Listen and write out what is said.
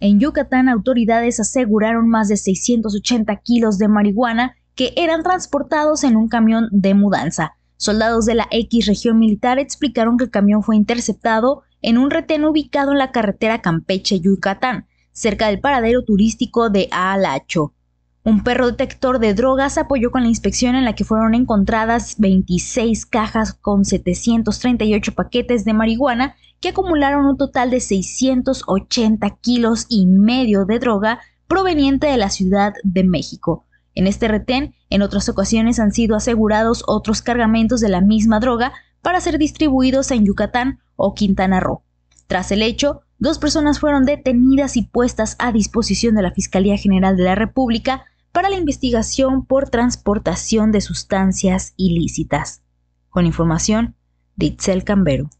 En Yucatán, autoridades aseguraron más de 680 kilos de marihuana que eran transportados en un camión de mudanza. Soldados de la X región militar explicaron que el camión fue interceptado en un retén ubicado en la carretera Campeche-Yucatán, cerca del paradero turístico de Alacho. Un perro detector de drogas apoyó con la inspección en la que fueron encontradas 26 cajas con 738 paquetes de marihuana que acumularon un total de 680 kilos y medio de droga proveniente de la Ciudad de México. En este retén, en otras ocasiones han sido asegurados otros cargamentos de la misma droga para ser distribuidos en Yucatán o Quintana Roo. Tras el hecho, dos personas fueron detenidas y puestas a disposición de la Fiscalía General de la República para la investigación por transportación de sustancias ilícitas. Con información de Itzel Cambero.